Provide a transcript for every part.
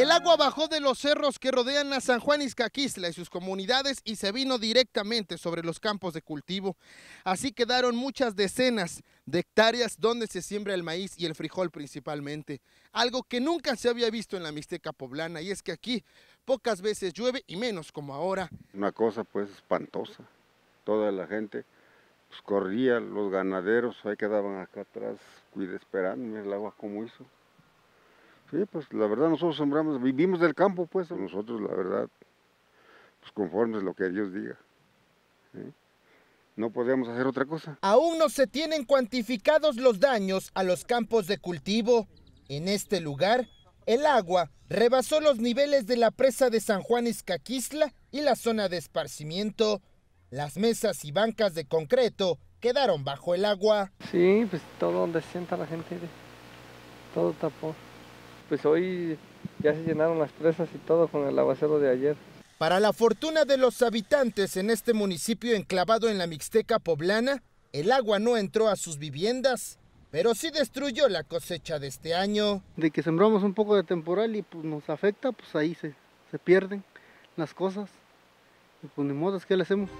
El agua bajó de los cerros que rodean a San Juan Iscaquisla y sus comunidades y se vino directamente sobre los campos de cultivo. Así quedaron muchas decenas de hectáreas donde se siembra el maíz y el frijol principalmente. Algo que nunca se había visto en la Mixteca poblana y es que aquí pocas veces llueve y menos como ahora. Una cosa pues espantosa. Toda la gente pues, corría, los ganaderos ahí quedaban acá atrás, cuide esperando el agua como hizo. Sí, pues la verdad nosotros sembramos, vivimos del campo, pues nosotros la verdad, pues conforme lo que Dios diga. No podíamos hacer otra cosa. Aún no se tienen cuantificados los daños a los campos de cultivo. En este lugar, el agua rebasó los niveles de la presa de San Juan Escaquisla y la zona de esparcimiento. Las mesas y bancas de concreto quedaron bajo el agua. Sí, pues todo donde sienta la gente, todo tapó pues hoy ya se llenaron las presas y todo con el aguacero de ayer. Para la fortuna de los habitantes en este municipio enclavado en la Mixteca poblana, el agua no entró a sus viviendas, pero sí destruyó la cosecha de este año. De que sembramos un poco de temporal y pues, nos afecta, pues ahí se, pierden las cosas. Y pues ni ¿qué le hacemos?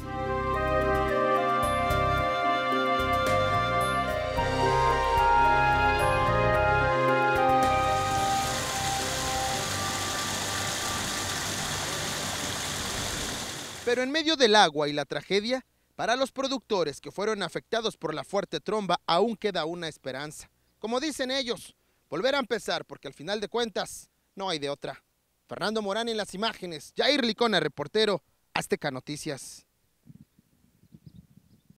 Pero en medio del agua y la tragedia, para los productores que fueron afectados por la fuerte tromba aún queda una esperanza. Como dicen ellos, volver a empezar porque al final de cuentas no hay de otra. Fernando Morán en las imágenes, Jair Licona, reportero, Azteca Noticias.